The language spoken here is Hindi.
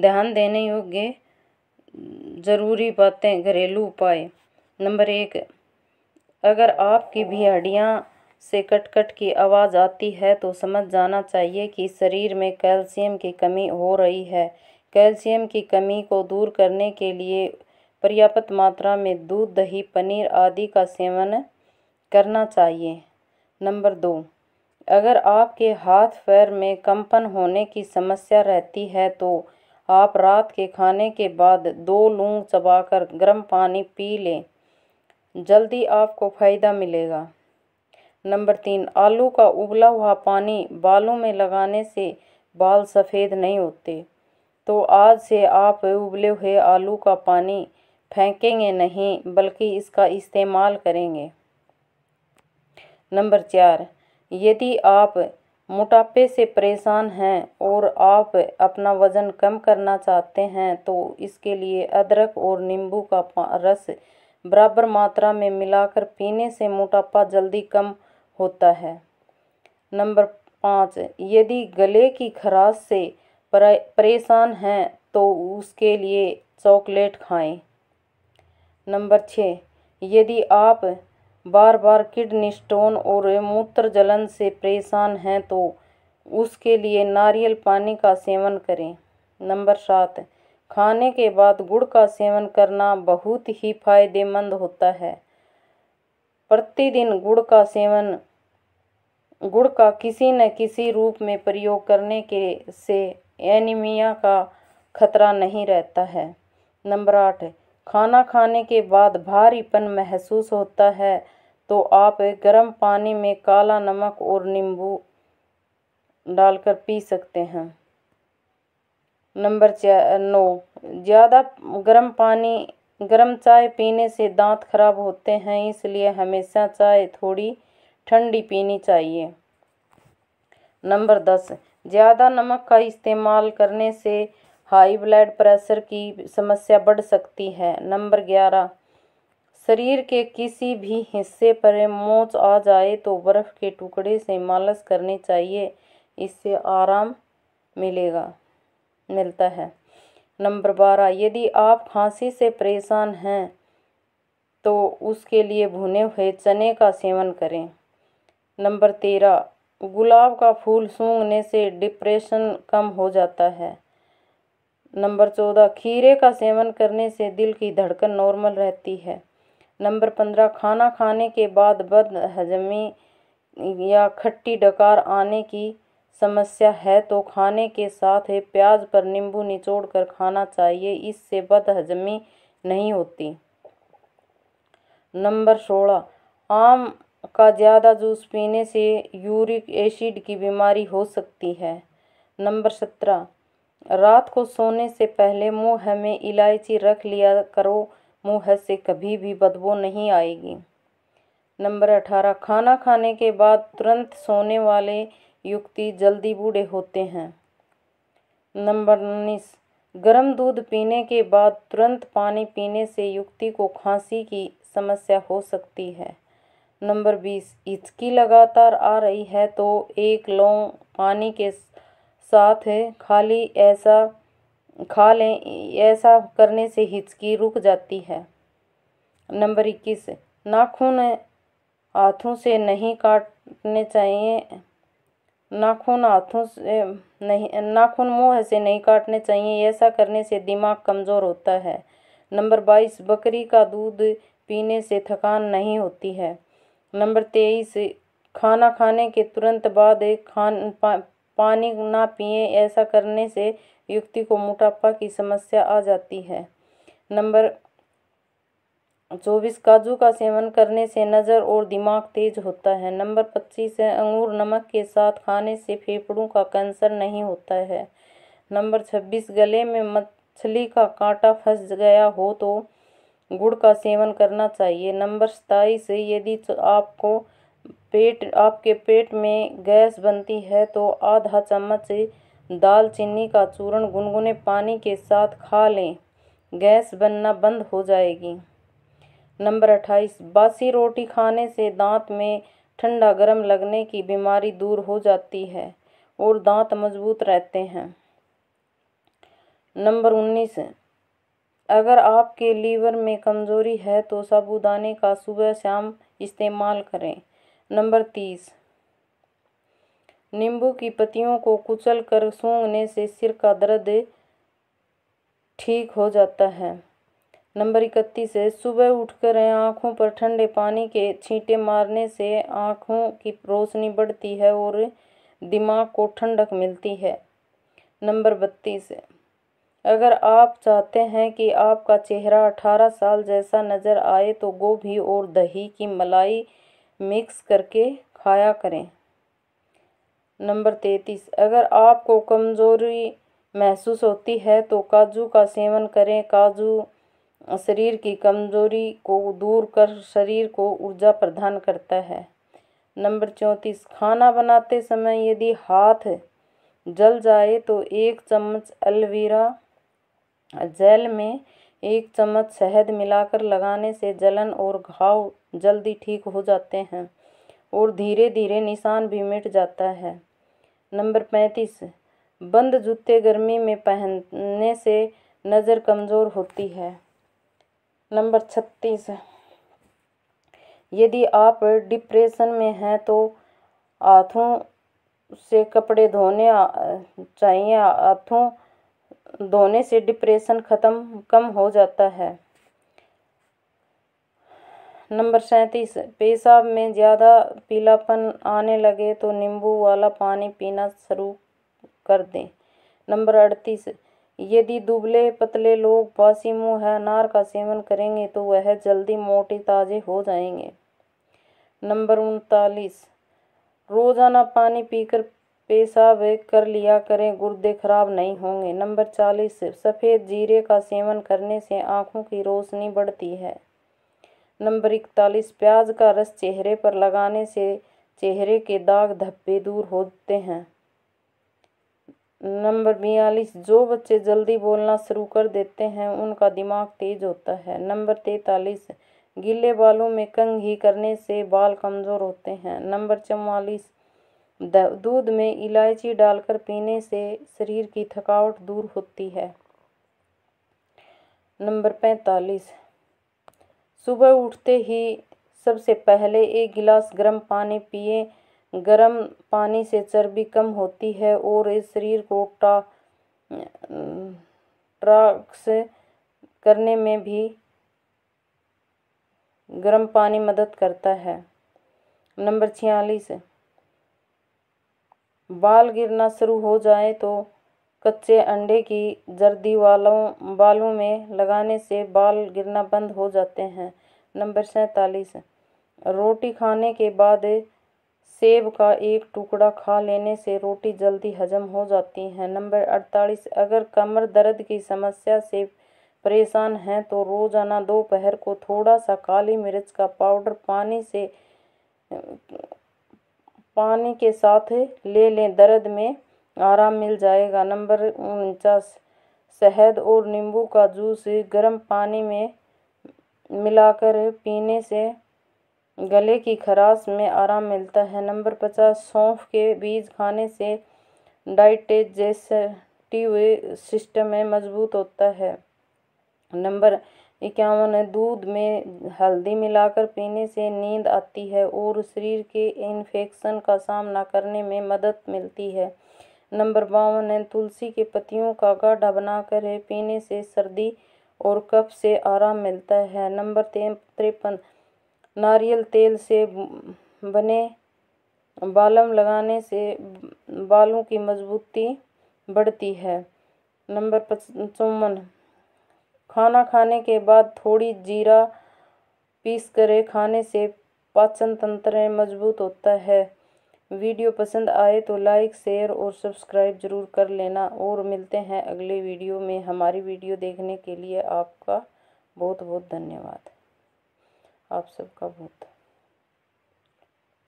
ध्यान देने योग्य ज़रूरी बातें घरेलू उपाय नंबर एक अगर आपकी भी हड्डियाँ से कट कट की आवाज़ आती है तो समझ जाना चाहिए कि शरीर में कैल्शियम की कमी हो रही है कैल्शियम की कमी को दूर करने के लिए पर्याप्त मात्रा में दूध दही पनीर आदि का सेवन करना चाहिए नंबर दो अगर आपके हाथ पैर में कंपन होने की समस्या रहती है तो आप रात के खाने के बाद दो लूंग चबाकर गर्म पानी पी लें जल्दी आपको फ़ायदा मिलेगा नंबर तीन आलू का उबला हुआ पानी बालों में लगाने से बाल सफ़ेद नहीं होते तो आज से आप उबले हुए आलू का पानी फेंकेंगे नहीं बल्कि इसका इस्तेमाल करेंगे नंबर चार यदि आप मोटापे से परेशान हैं और आप अपना वज़न कम करना चाहते हैं तो इसके लिए अदरक और नींबू का रस बराबर मात्रा में मिलाकर पीने से मोटापा जल्दी कम होता है नंबर पाँच यदि गले की खराश से परेशान हैं तो उसके लिए चॉकलेट खाएं नंबर छः यदि आप बार बार किडनी स्टोन और मूत्र जलन से परेशान हैं तो उसके लिए नारियल पानी का सेवन करें नंबर सात खाने के बाद गुड़ का सेवन करना बहुत ही फायदेमंद होता है प्रतिदिन गुड़ का सेवन गुड़ का किसी न किसी रूप में प्रयोग करने के से एनीमिया का खतरा नहीं रहता है नंबर आठ खाना खाने के बाद भारीपन महसूस होता है तो आप गर्म पानी में काला नमक और नींबू डालकर पी सकते हैं नंबर नौ ज़्यादा गर्म पानी गर्म चाय पीने से दांत खराब होते हैं इसलिए हमेशा चाय थोड़ी ठंडी पीनी चाहिए नंबर दस ज़्यादा नमक का इस्तेमाल करने से हाई ब्लड प्रेशर की समस्या बढ़ सकती है नंबर ग्यारह शरीर के किसी भी हिस्से पर मोच आ जाए तो बर्फ़ के टुकड़े से मालस करनी चाहिए इससे आराम मिलेगा मिलता है नंबर बारह यदि आप खांसी से परेशान हैं तो उसके लिए भुने हुए चने का सेवन करें नंबर तेरह गुलाब का फूल सूंघने से डिप्रेशन कम हो जाता है नंबर चौदह खीरे का सेवन करने से दिल की धड़कन नॉर्मल रहती है नंबर पंद्रह खाना खाने के बाद बद हजमी या खट्टी डकार आने की समस्या है तो खाने के साथ है प्याज पर नींबू निचोड़ कर खाना चाहिए इससे बद हजमी नहीं होती नंबर सोलह आम का ज़्यादा जूस पीने से यूरिक एसिड की बीमारी हो सकती है नंबर सत्रह रात को सोने से पहले मुंह में इलायची रख लिया करो मुंह से कभी भी बदबू नहीं आएगी नंबर अठारह खाना खाने के बाद तुरंत सोने वाले युक्ति जल्दी बूढ़े होते हैं नंबर उन्नीस गर्म दूध पीने के बाद तुरंत पानी पीने से युक्ति को खांसी की समस्या हो सकती है नंबर बीस इचकी लगातार आ रही है तो एक लौंग पानी के साथ खाली ऐसा खा लें ऐसा करने से हिचकी रुक जाती है नंबर इक्कीस नाखून हाथों से नहीं काटने चाहिए नाखून हाथों से नहीं नाखून मुँह से नहीं काटने चाहिए ऐसा करने से दिमाग कमज़ोर होता है नंबर बाईस बकरी का दूध पीने से थकान नहीं होती है नंबर तेईस खाना खाने के तुरंत बाद खान पा, पानी ना पिए ऐसा करने से व्यक्ति को मोटापा की समस्या आ जाती है नंबर चौबीस काजू का सेवन करने से नज़र और दिमाग तेज होता है नंबर पच्चीस है अंगूर नमक के साथ खाने से फेफड़ों का कैंसर नहीं होता है नंबर छब्बीस गले में मछली का कांटा फंस गया हो तो गुड़ का सेवन करना चाहिए नंबर सताईस यदि आपको पेट आपके पेट में गैस बनती है तो आधा चम्मच दालचीनी का चूर्ण गुनगुने पानी के साथ खा लें गैस बनना बंद हो जाएगी नंबर अट्ठाईस बासी रोटी खाने से दांत में ठंडा गर्म लगने की बीमारी दूर हो जाती है और दांत मजबूत रहते हैं नंबर उन्नीस अगर आपके लीवर में कमज़ोरी है तो साबूदाने का सुबह शाम इस्तेमाल करें नंबर तीस नींबू की पत्तियों को कुचल कर सूंघने से सिर का दर्द ठीक हो जाता है नंबर इकतीस है सुबह उठकर आँखों पर ठंडे पानी के छींटे मारने से आँखों की रोशनी बढ़ती है और दिमाग को ठंडक मिलती है नंबर बत्तीस है अगर आप चाहते हैं कि आपका चेहरा अठारह साल जैसा नज़र आए तो गोभी और दही की मलाई मिक्स करके खाया करें नंबर तैतीस अगर आपको कमज़ोरी महसूस होती है तो काजू का सेवन करें काजू शरीर की कमज़ोरी को दूर कर शरीर को ऊर्जा प्रदान करता है नंबर चौंतीस खाना बनाते समय यदि हाथ जल जाए तो एक चम्मच एलवीरा जेल में एक चम्मच शहद मिलाकर लगाने से जलन और घाव जल्दी ठीक हो जाते हैं और धीरे धीरे निशान भी मिट जाता है नंबर पैंतीस बंद जूते गर्मी में पहनने से नज़र कमज़ोर होती है नंबर छत्तीस यदि आप डिप्रेशन में हैं तो हाथों से कपड़े धोने चाहिए हाथों धोने से डिप्रेशन ख़त्म कम हो जाता है नंबर सैंतीस पेशाब में ज़्यादा पीलापन आने लगे तो नींबू वाला पानी पीना शुरू कर दें नंबर अड़तीस यदि दुबले पतले लोग बासी मुँह है अनार का सेवन करेंगे तो वह जल्दी मोटे ताज़े हो जाएंगे नंबर उनतालीस रोज़ाना पानी पीकर पेशाब कर लिया करें गुर्दे खराब नहीं होंगे नंबर चालीस सफ़ेद जीरे का सेवन करने से आँखों की रोशनी बढ़ती है नंबर इकतालीस प्याज का रस चेहरे पर लगाने से चेहरे के दाग धब्बे दूर होते हैं नंबर बयालीस जो बच्चे जल्दी बोलना शुरू कर देते हैं उनका दिमाग तेज होता है नंबर तैतालीस गीले बालों में कंघी करने से बाल कमज़ोर होते हैं नंबर चवालीस दूध में इलायची डालकर पीने से शरीर की थकावट दूर होती है नंबर पैंतालीस सुबह उठते ही सबसे पहले एक गिलास गर्म पानी पिए गर्म पानी से चर्बी कम होती है और इस शरीर को टा ट्राक्स करने में भी गर्म पानी मदद करता है नंबर छियालीस बाल गिरना शुरू हो जाए तो कच्चे अंडे की जर्दी वालों बालों में लगाने से बाल गिरना बंद हो जाते हैं नंबर सैंतालीस रोटी खाने के बाद सेब का एक टुकड़ा खा लेने से रोटी जल्दी हजम हो जाती है नंबर अड़तालीस अगर कमर दर्द की समस्या से परेशान हैं तो रोज़ाना दोपहर को थोड़ा सा काली मिर्च का पाउडर पानी से पानी के साथ ले लें दर्द में आराम मिल जाएगा नंबर उनचास शहद और नींबू का जूस गर्म पानी में मिलाकर पीने से गले की खराश में आराम मिलता है नंबर पचास सौंफ के बीज खाने से डाइटेजेस्टिव सिस्टम में मजबूत होता है नंबर इक्यावन है दूध में हल्दी मिलाकर पीने से नींद आती है और शरीर के इन्फेक्शन का सामना करने में मदद मिलती है नंबर बावन है तुलसी के पत्तियों का गाढ़ा बनाकर है पीने से सर्दी और कफ से आराम मिलता है नंबर त्रेपन नारियल तेल से बने बालम लगाने से बालों की मजबूती बढ़ती है नंबर पचपन खाना खाने के बाद थोड़ी जीरा पीस कर खाने से पाचन तंत्र मजबूत होता है वीडियो पसंद आए तो लाइक शेयर और सब्सक्राइब ज़रूर कर लेना और मिलते हैं अगले वीडियो में हमारी वीडियो देखने के लिए आपका बहुत बहुत धन्यवाद आप सबका बहुत